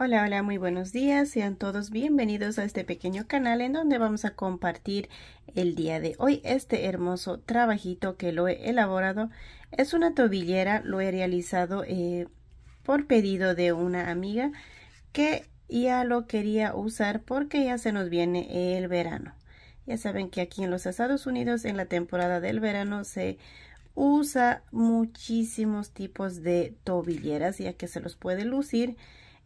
Hola, hola, muy buenos días. Sean todos bienvenidos a este pequeño canal en donde vamos a compartir el día de hoy este hermoso trabajito que lo he elaborado. Es una tobillera, lo he realizado eh, por pedido de una amiga que ya lo quería usar porque ya se nos viene el verano. Ya saben que aquí en los Estados Unidos en la temporada del verano se usa muchísimos tipos de tobilleras ya que se los puede lucir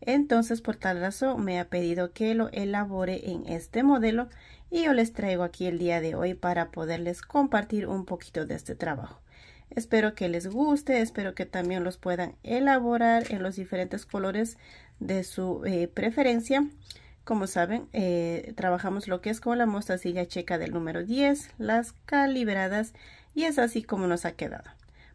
entonces, por tal razón, me ha pedido que lo elabore en este modelo y yo les traigo aquí el día de hoy para poderles compartir un poquito de este trabajo. Espero que les guste, espero que también los puedan elaborar en los diferentes colores de su eh, preferencia. Como saben, eh, trabajamos lo que es con la mostacilla checa del número 10, las calibradas y es así como nos ha quedado.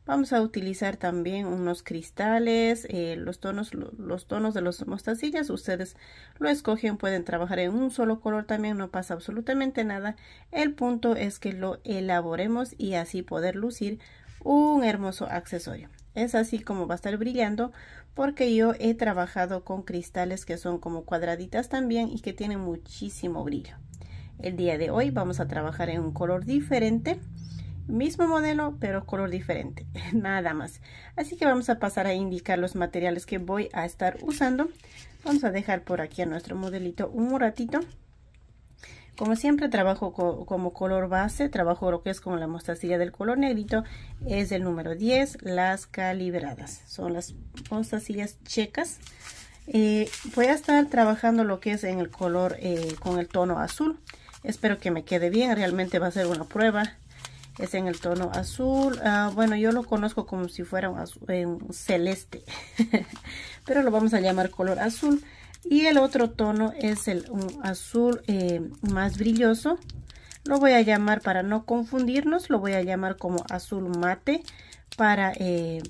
Vamos a utilizar también unos cristales, eh, los, tonos, los tonos de las mostacillas, ustedes lo escogen, pueden trabajar en un solo color también, no pasa absolutamente nada. El punto es que lo elaboremos y así poder lucir un hermoso accesorio. Es así como va a estar brillando porque yo he trabajado con cristales que son como cuadraditas también y que tienen muchísimo brillo. El día de hoy vamos a trabajar en un color diferente mismo modelo pero color diferente nada más así que vamos a pasar a indicar los materiales que voy a estar usando vamos a dejar por aquí a nuestro modelito un ratito como siempre trabajo como color base trabajo lo que es con la mostacilla del color negrito es el número 10 las calibradas son las mostacillas checas eh, voy a estar trabajando lo que es en el color eh, con el tono azul espero que me quede bien realmente va a ser una prueba es en el tono azul ah, bueno yo lo conozco como si fuera un, eh, celeste pero lo vamos a llamar color azul y el otro tono es el azul eh, más brilloso lo voy a llamar para no confundirnos lo voy a llamar como azul mate para eh,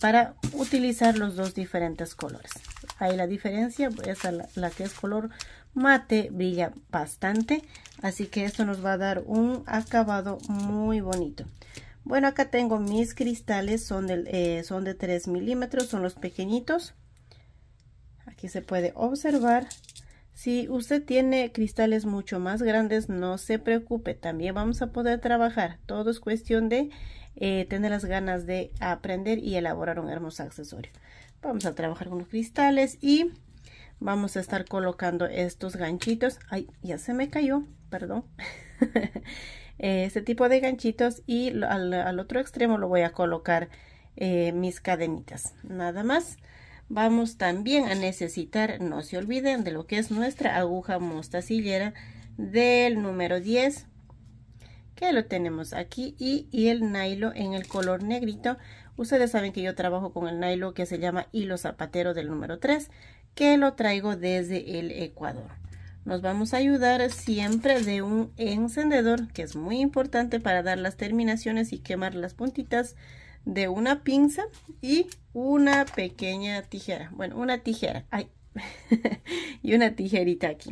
para utilizar los dos diferentes colores ahí la diferencia es la que es color mate brilla bastante Así que esto nos va a dar un acabado muy bonito. Bueno, acá tengo mis cristales, son de, eh, son de 3 milímetros, son los pequeñitos. Aquí se puede observar. Si usted tiene cristales mucho más grandes, no se preocupe, también vamos a poder trabajar. Todo es cuestión de eh, tener las ganas de aprender y elaborar un hermoso accesorio. Vamos a trabajar con los cristales y vamos a estar colocando estos ganchitos. Ay, ya se me cayó perdón, eh, ese tipo de ganchitos y al, otro extremo lo voy a colocar eh, mis cadenitas. Nada más. Vamos también a necesitar, no se olviden de lo que es nuestra aguja mostacillera del número 10 que lo tenemos aquí y, y, el nylon en el color negrito ustedes saben que yo trabajo con el nylon que se llama hilo zapatero del número 3 que lo traigo desde el ecuador nos vamos a ayudar siempre de un encendedor que es muy importante para dar las terminaciones y quemar las puntitas de una pinza y una pequeña tijera bueno una tijera ay, y una tijerita aquí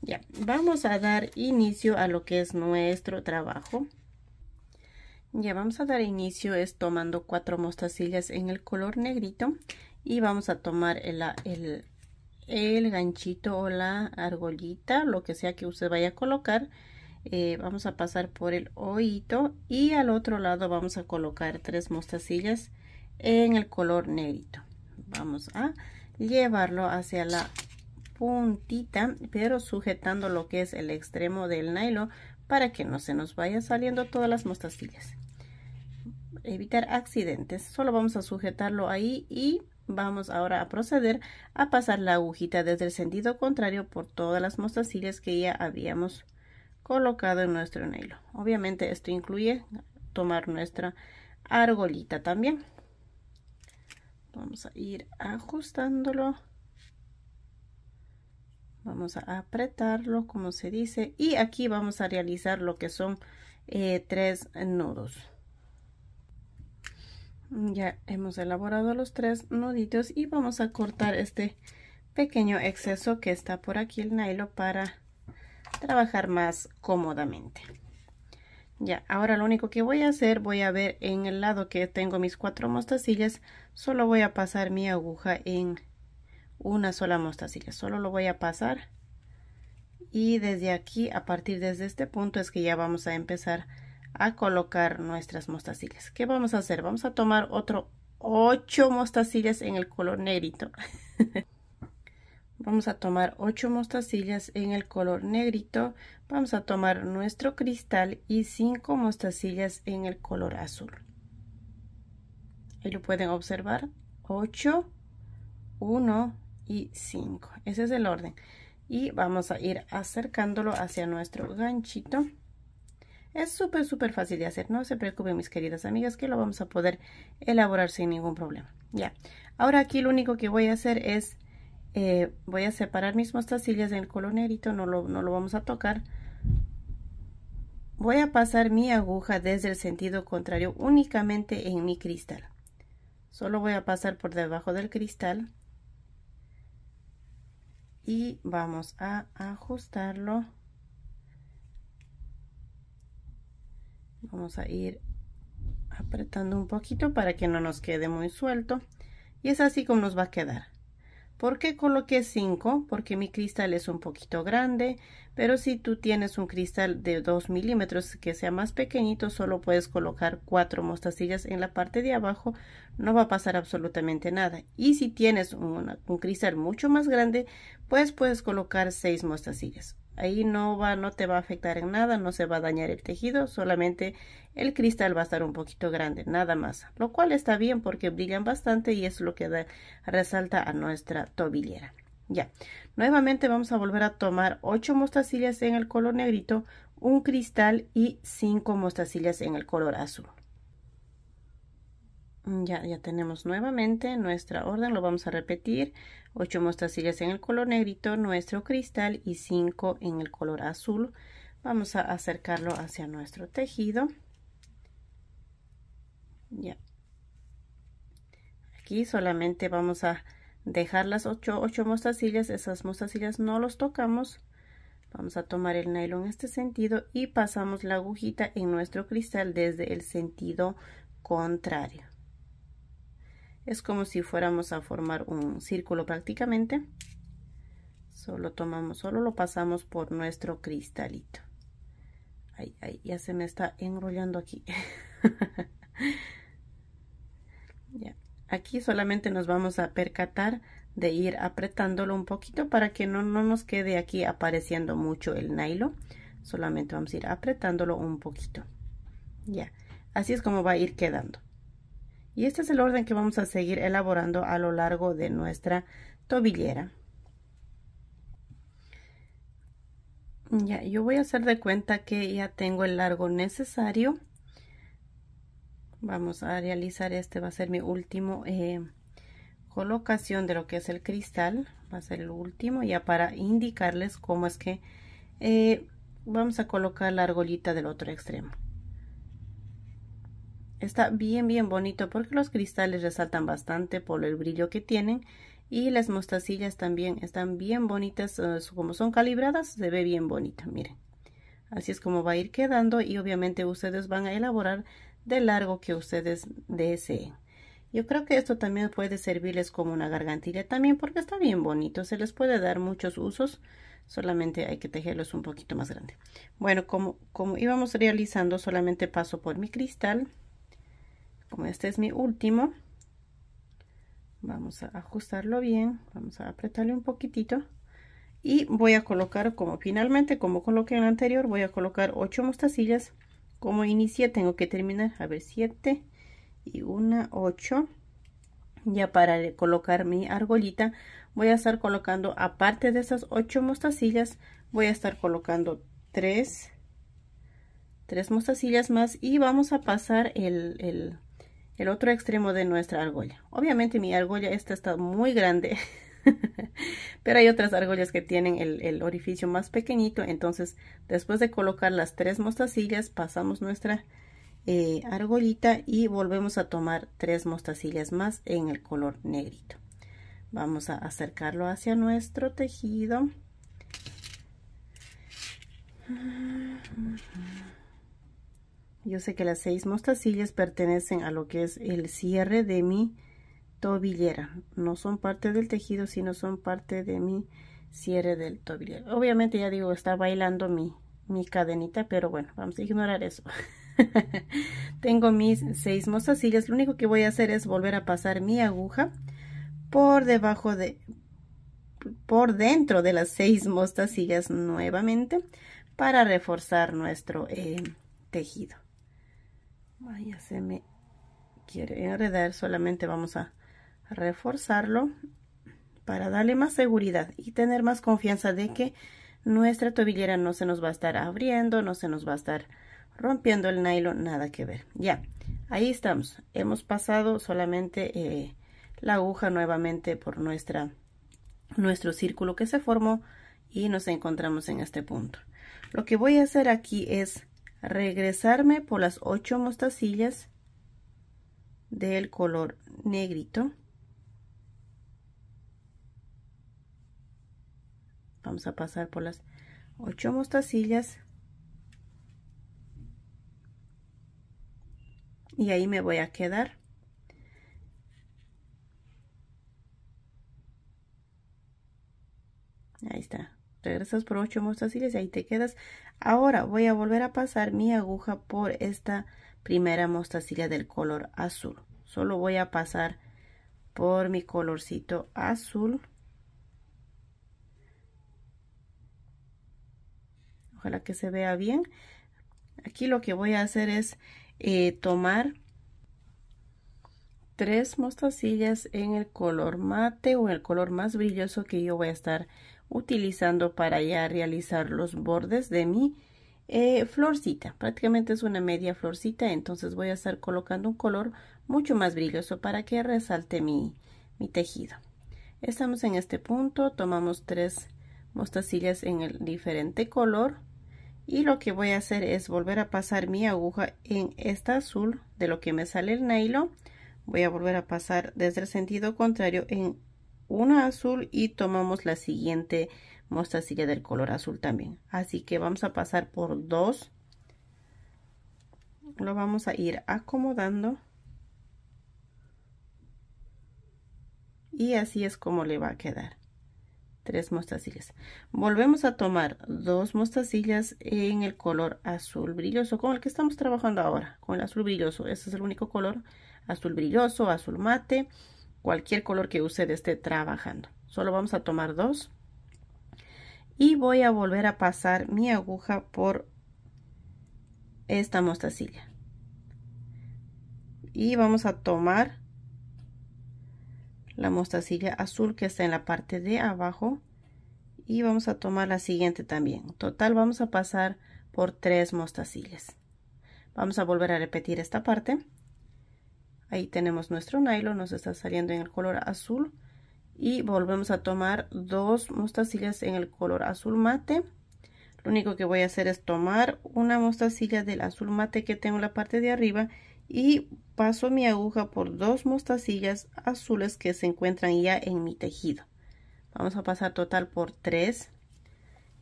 ya vamos a dar inicio a lo que es nuestro trabajo ya vamos a dar inicio es tomando cuatro mostacillas en el color negrito y vamos a tomar el, el el ganchito o la argollita, lo que sea que usted vaya a colocar, eh, vamos a pasar por el oído y al otro lado vamos a colocar tres mostacillas en el color negrito. Vamos a llevarlo hacia la puntita, pero sujetando lo que es el extremo del nylon para que no se nos vaya saliendo todas las mostacillas. Evitar accidentes, solo vamos a sujetarlo ahí y Vamos ahora a proceder a pasar la agujita desde el sentido contrario por todas las mostacillas que ya habíamos colocado en nuestro hilo. Obviamente esto incluye tomar nuestra argolita también. Vamos a ir ajustándolo. Vamos a apretarlo como se dice y aquí vamos a realizar lo que son eh, tres nudos. Mm, ya hemos elaborado los tres nuditos y vamos a cortar este pequeño exceso que está por aquí el nylon para trabajar más cómodamente. Ya, ahora lo único que voy a hacer, voy a ver en el lado que tengo mis cuatro mostacillas, solo voy a pasar mi aguja en una sola mostacilla, solo lo voy a pasar y desde aquí, a partir desde este punto es que ya vamos a empezar a colocar nuestras mostacillas. ¿Qué vamos a hacer? Vamos a tomar otro 8 mostacillas en el color negrito. vamos a tomar 8 mostacillas en el color negrito. Vamos a tomar nuestro cristal y 5 mostacillas en el color azul. Ahí lo pueden observar. 8, 1 y 5. Ese es el orden. Y vamos a ir acercándolo hacia nuestro ganchito. Es súper, súper fácil de hacer. No se preocupen, mis queridas amigas, que lo vamos a poder elaborar sin ningún problema. Ya. Ahora aquí lo único que voy a hacer es... Eh, voy a separar mis mostacillas del color No lo, no lo vamos a tocar. Voy a pasar mi aguja desde el sentido contrario únicamente en mi cristal. Solo voy a pasar por debajo del cristal. Y vamos a ajustarlo. vamos a ir apretando un poquito para que no nos quede muy suelto y es así como nos va a quedar ¿Por qué coloqué 5? Porque mi cristal es un poquito grande, pero si tú tienes un cristal de 2 milímetros que sea más pequeñito, solo puedes colocar 4 mostacillas en la parte de abajo, no va a pasar absolutamente nada. Y si tienes un cristal mucho más grande, pues puedes colocar 6 mostacillas. Ahí no va, no te va a afectar en nada, no se va a dañar el tejido, solamente el cristal va a estar un poquito grande, nada más. Lo cual está bien porque brillan bastante y es lo que resalta a nuestra tobillera. Ya, nuevamente vamos a volver a tomar 8 mostacillas en el color negrito, un cristal y 5 mostacillas en el color azul. Mm, ya, ya tenemos nuevamente nuestra orden, lo vamos a repetir. 8 mostacillas en el color negrito, nuestro cristal y 5 en el color azul. Vamos a acercarlo hacia nuestro tejido. Ya. Aquí solamente vamos a dejar las 8, mostacillas, esas mostacillas no los tocamos. Vamos a tomar el nylon en este sentido y pasamos la agujita en nuestro cristal desde el sentido contrario es como si fuéramos a formar un círculo prácticamente solo tomamos solo lo pasamos por nuestro cristalito ya se me está enrollando aquí ya. aquí solamente nos vamos a percatar de ir apretándolo un poquito para que no, no nos quede aquí apareciendo mucho el nylon solamente vamos a ir apretándolo un poquito ya así es como va a ir quedando y este es el orden que vamos a seguir elaborando a lo largo de nuestra tobillera. Ya, yo voy a hacer de cuenta que ya tengo el largo necesario. Vamos a realizar este, va a ser mi último eh, colocación de lo que es el cristal. Va a ser el último ya para indicarles cómo es que eh, vamos a colocar la argollita del otro extremo. Está bien, bien bonito porque los cristales resaltan bastante por el brillo que tienen y las mostacillas también están bien bonitas, eh, como son calibradas se ve bien bonita, miren. Así es como va a ir quedando y obviamente ustedes van a elaborar de largo que ustedes deseen. Yo creo que esto también puede servirles como una gargantilla también porque está bien bonito, se les puede dar muchos usos, solamente hay que tejerlos un poquito más grande. Bueno, como, como íbamos realizando solamente paso por mi cristal como este es mi último vamos a ajustarlo bien vamos a apretarle un poquitito y voy a colocar como finalmente como coloqué en el anterior voy a colocar ocho mostacillas como inicié tengo que terminar a ver 7 y una 8 ya para colocar mi argollita voy a estar colocando aparte de esas ocho mostacillas voy a estar colocando tres, tres mostacillas más y vamos a pasar el el otro extremo de nuestra argolla. Obviamente mi argolla esta está muy grande, pero hay otras argollas que tienen el, orificio más pequeñito. Entonces, después de colocar las tres mostacillas, pasamos nuestra eh, argollita y volvemos a tomar tres mostacillas más en el color negrito. Vamos a acercarlo hacia nuestro tejido. Yo sé que las seis mostacillas pertenecen a lo que es el cierre de mi tobillera. No son parte del tejido, sino son parte de mi cierre del tobillero. Obviamente ya digo, está bailando mi, mi cadenita, pero bueno, vamos a ignorar eso. Tengo mis seis mostacillas. Lo único que voy a hacer es volver a pasar mi aguja por debajo de por dentro de las seis mostacillas nuevamente para reforzar nuestro eh, tejido vaya se me quiere enredar solamente vamos a reforzarlo para darle más seguridad y tener más confianza de que nuestra tobillera no se nos va a estar abriendo no se nos va a estar rompiendo el nylon nada que ver ya ahí estamos hemos pasado solamente eh, la aguja nuevamente por nuestra nuestro círculo que se formó y nos encontramos en este punto lo que voy a hacer aquí es regresarme por las 8 mostacillas del color negrito vamos a pasar por las 8 mostacillas y ahí me voy a quedar regresas por ocho mostacillas y ahí te quedas. Ahora voy a volver a pasar mi aguja por esta primera mostacilla del color azul. Solo voy a pasar por mi colorcito azul. Ojalá que se vea bien. Aquí lo que voy a hacer es eh, tomar tres mostacillas en el color mate o el color más brilloso que yo voy a estar utilizando para ya realizar los bordes de mi eh, florcita. Prácticamente es una media florcita, entonces voy a estar colocando un color mucho más brilloso para que resalte mi, mi tejido. Estamos en este punto, tomamos tres mostacillas en el diferente color y lo que voy a hacer es volver a pasar mi aguja en esta azul de lo que me sale el nylon voy a volver a pasar desde el sentido contrario en una azul y tomamos la siguiente mostacilla del color azul también así que vamos a pasar por dos lo vamos a ir acomodando y así es como le va a quedar tres mostacillas volvemos a tomar dos mostacillas en el color azul brilloso con el que estamos trabajando ahora con el azul brilloso ese es el único color azul brilloso azul mate cualquier color que usted esté trabajando. Solo vamos a tomar dos. Y voy a volver a pasar mi aguja por esta mostacilla. Y vamos a tomar la mostacilla azul que está en la parte de abajo. Y vamos a tomar la siguiente también. Total vamos a pasar por tres mostacillas. Vamos a volver a repetir esta parte. Ahí tenemos nuestro nylon, nos está saliendo en el color azul. Y volvemos a tomar dos mostacillas en el color azul mate. Lo único que voy a hacer es tomar una mostacilla del azul mate que tengo en la parte de arriba y paso mi aguja por dos mostacillas azules que se encuentran ya en mi tejido. Vamos a pasar total por tres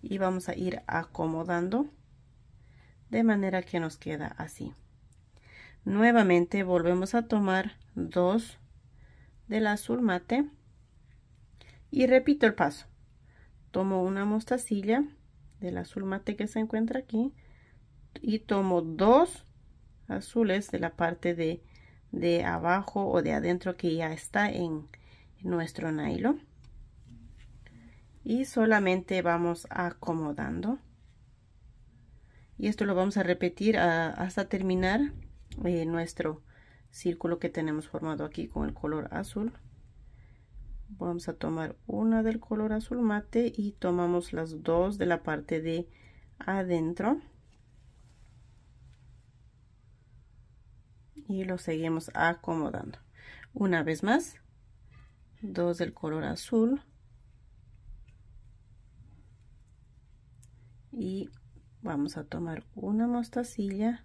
y vamos a ir acomodando de manera que nos queda así nuevamente volvemos a tomar dos del azul mate y repito el paso tomo una mostacilla del azul mate que se encuentra aquí y tomo dos azules de la parte de, de abajo o de adentro que ya está en, nuestro nylon y solamente vamos acomodando y esto lo vamos a repetir hasta terminar eh, nuestro círculo que tenemos formado aquí con el color azul vamos a tomar una del color azul mate y tomamos las dos de la parte de adentro y lo seguimos acomodando una vez más dos del color azul y vamos a tomar una mostacilla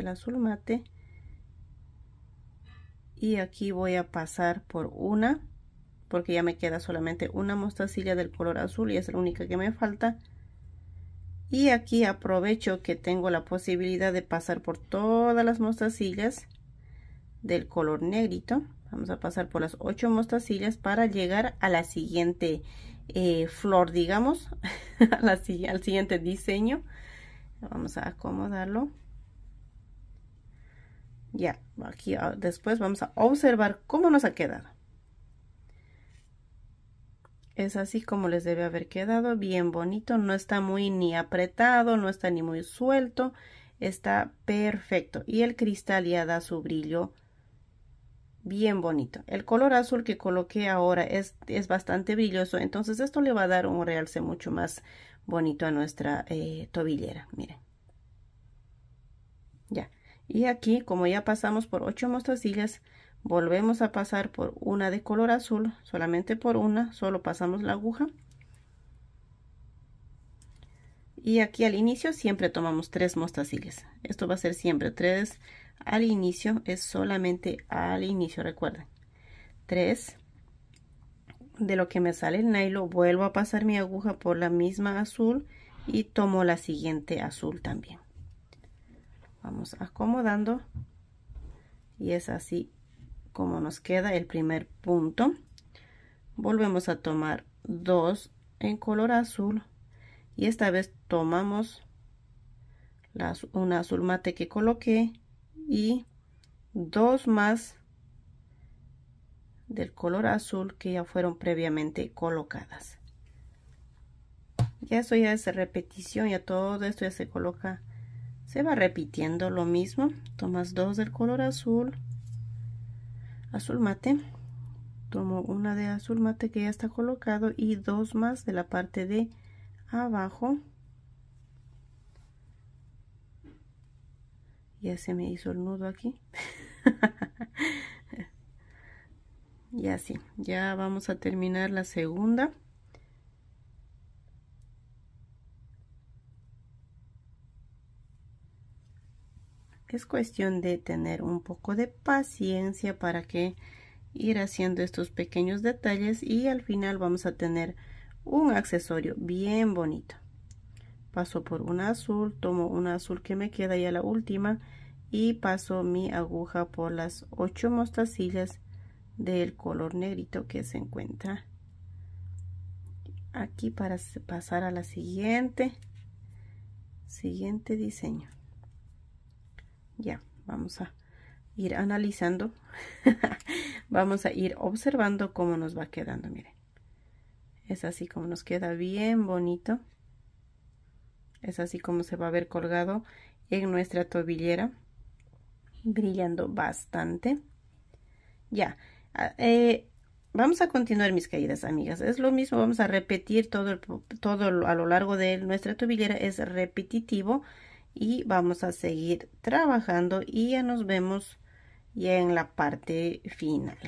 el azul mate y aquí voy a pasar por una porque ya me queda solamente una mostacilla del color azul y es la única que me falta y aquí aprovecho que tengo la posibilidad de pasar por todas las mostacillas del color negrito vamos a pasar por las ocho mostacillas para llegar a la siguiente eh, flor digamos al siguiente diseño vamos a acomodarlo ya, aquí ah, después vamos a observar cómo nos ha quedado. Es así como les debe haber quedado, bien bonito, no está muy ni apretado, no está ni muy suelto, está perfecto. Y el cristal ya da su brillo bien bonito. El color azul que coloqué ahora es, bastante brilloso, entonces esto le va a dar un realce mucho más bonito a nuestra eh, tobillera. Miren y aquí como ya pasamos por ocho mostacillas volvemos a pasar por una de color azul solamente por una solo pasamos la aguja y aquí al inicio siempre tomamos tres mostacillas esto va a ser siempre tres al inicio es solamente al inicio recuerden 3 de lo que me sale el nylon vuelvo a pasar mi aguja por la misma azul y tomo la siguiente azul también vamos acomodando y es así como nos queda el primer punto volvemos a tomar dos en color azul y esta vez tomamos las una azul mate que coloqué y dos más del color azul que ya fueron previamente colocadas ya eso ya es repetición ya todo esto ya se coloca se va repitiendo lo mismo tomas dos del color azul azul mate tomo una de azul mate que ya está colocado y dos más de la parte de abajo ya se me hizo el nudo aquí y así ya vamos a terminar la segunda es cuestión de tener un poco de paciencia para que ir haciendo estos pequeños detalles y al final vamos a tener un accesorio bien bonito paso por un azul tomo un azul que me queda ya la última y paso mi aguja por las ocho mostacillas del color negrito que se encuentra aquí para pasar a la siguiente siguiente diseño ya, vamos a ir analizando. vamos a ir observando cómo nos va quedando, miren. Es así como nos queda bien bonito. Es así como se va a ver colgado en nuestra tobillera. Brillando bastante. Ya. Eh, vamos a continuar mis caídas, amigas. Es lo mismo, vamos a repetir todo, todo a lo largo de nuestra tobillera. Es repetitivo y vamos a seguir trabajando y ya nos vemos ya en la parte final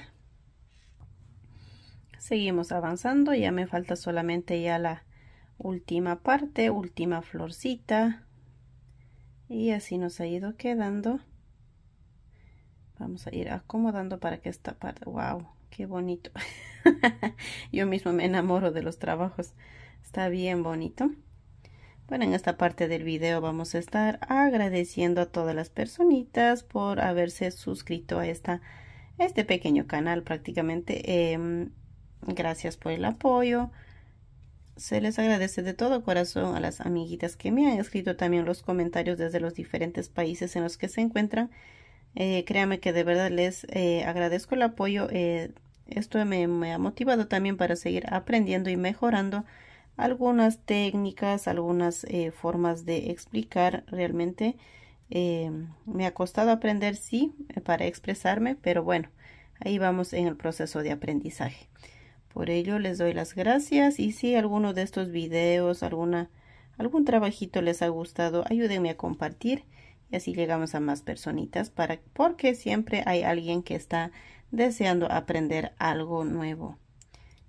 seguimos avanzando ya me falta solamente ya la última parte última florcita y así nos ha ido quedando vamos a ir acomodando para que esta parte wow qué bonito yo mismo me enamoro de los trabajos está bien bonito bueno, en esta parte del video vamos a estar agradeciendo a todas las personitas por haberse suscrito a, esta, este pequeño canal prácticamente. Em, gracias por el apoyo. Se les agradece de todo corazón a las amiguitas que me han escrito también los comentarios desde los diferentes países en los que se encuentran. Eh, créanme que de verdad les eh, agradezco el apoyo. Eh, esto me ha motivado también para seguir aprendiendo y mejorando algunas técnicas, algunas eh, formas de explicar. Realmente eh, me ha costado aprender, sí, eh, para expresarme, pero bueno, ahí vamos en el proceso de aprendizaje. Por ello les doy las gracias y si alguno de estos videos, alguna, algún trabajito les ha gustado, ayúdenme a compartir y así llegamos a más personitas para, porque siempre hay alguien que está deseando aprender algo nuevo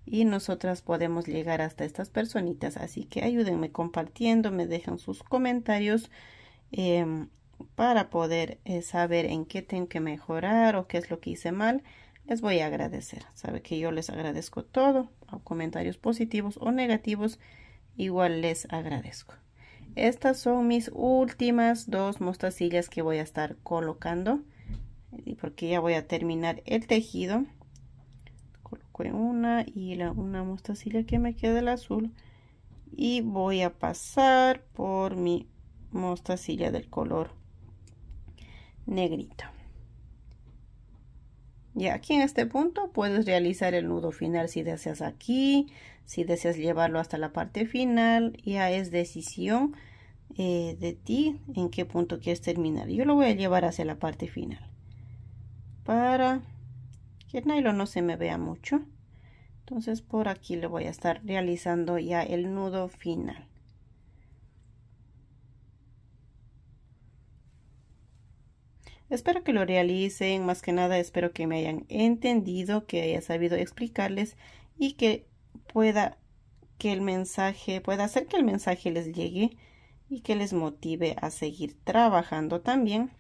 y nosotras podemos llegar hasta estas personitas. Así que ayúdenme compartiendo, me dejan sus comentarios em, para poder eh, saber en qué tengo que mejorar o qué es lo que hice mal. Les voy a agradecer. Sabe que yo les agradezco todo, comentarios positivos o negativos, igual les agradezco. Estas son mis últimas dos mostacillas que voy a estar colocando porque ya voy a terminar el tejido una y la, una mostacilla que me queda el azul y voy a pasar por mi mostacilla del color negrito y aquí en este punto puedes realizar el nudo final si deseas aquí si deseas llevarlo hasta la parte final ya es decisión eh, de ti en qué punto quieres terminar yo lo voy a llevar hacia la parte final para nylon no se me vea mucho entonces por aquí le voy a estar realizando ya el nudo final Espero que lo realicen, más que nada espero que me hayan entendido, que haya sabido explicarles y que pueda que el mensaje, pueda hacer que el mensaje les llegue y que les motive a seguir trabajando también.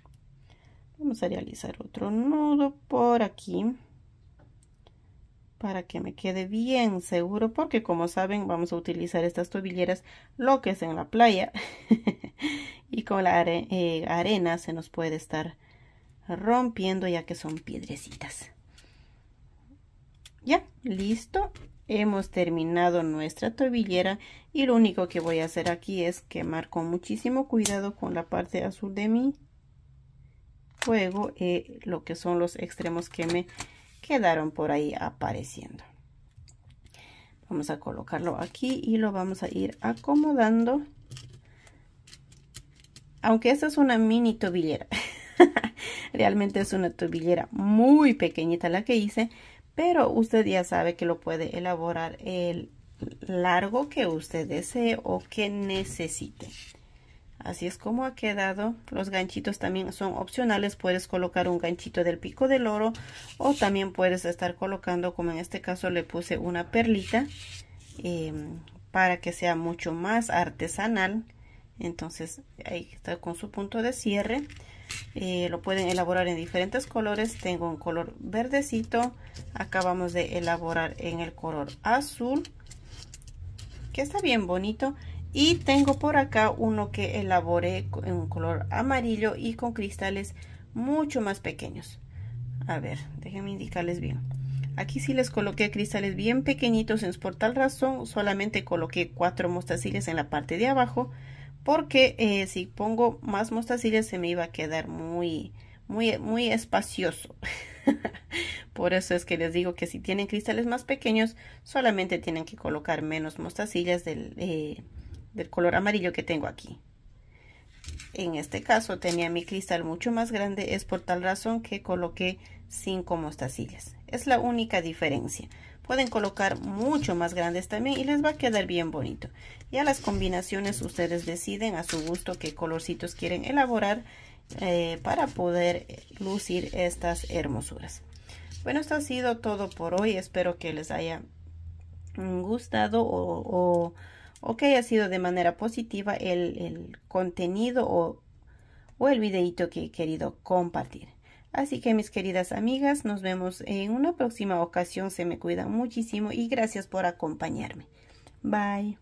Vamos a realizar otro nudo por aquí para que me quede bien seguro porque como saben vamos a utilizar estas tobilleras lo que es en la playa y con la eh, arena se nos puede estar rompiendo ya que son piedrecitas ya listo hemos terminado nuestra tobillera y lo único que voy a hacer aquí es quemar con muchísimo cuidado con la parte azul de mi fuego y eh, lo que son los extremos que me quedaron por ahí apareciendo. Vamos a colocarlo aquí y lo vamos a ir acomodando. Aunque esta es una mini tobillera. Realmente es una tobillera muy pequeñita la que hice. Pero usted ya sabe que lo puede elaborar el largo que usted desee o que necesite. Así es como ha quedado. Los ganchitos también son opcionales. Puedes colocar un ganchito del pico del oro o también puedes estar colocando, como en este caso le puse una perlita em, para que sea mucho más artesanal. Entonces ahí está con su punto de cierre. Eh, lo pueden elaborar en diferentes colores. Tengo un color verdecito. Acabamos de elaborar en el color azul. Que está bien bonito. Y tengo por acá uno que elaboré en un color amarillo y con cristales mucho más pequeños. A ver, déjenme indicarles bien. Aquí sí les coloqué cristales bien pequeñitos, es por tal razón solamente coloqué cuatro mostacillas en la parte de abajo, porque eh, si pongo más mostacillas se me iba a quedar muy, muy, muy espacioso. por eso es que les digo que si tienen cristales más pequeños, solamente tienen que colocar menos mostacillas del... Eh, del color amarillo que tengo aquí. En este caso tenía mi cristal mucho más grande, es por tal razón que coloqué cinco mostacillas. Es la única diferencia. Pueden colocar mucho más grandes también y les va a quedar bien bonito. Ya las combinaciones ustedes deciden a su gusto qué colorcitos quieren elaborar eh, para poder lucir estas hermosuras. Bueno, esto ha sido todo por hoy. Espero que les haya gustado o o que haya sido de manera positiva el, el contenido o, o el videito que he querido compartir. Así que mis queridas amigas, nos vemos en una próxima ocasión. Se me cuida muchísimo y gracias por acompañarme. Bye.